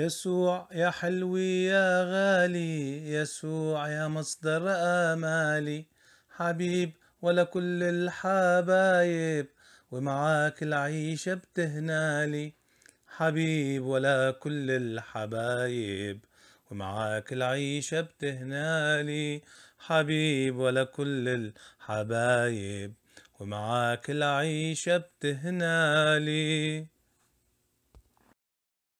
يسوع يا حلوي يا غالي يسوع يا مصدر آمالي حبيب ولا كل الحبايب ومعاك العيشة بتهنالي حبيب ولا كل الحبايب ومعاك العيشة بتهنالي حبيب ولا كل الحبايب ومعاك العيشة بتهنالي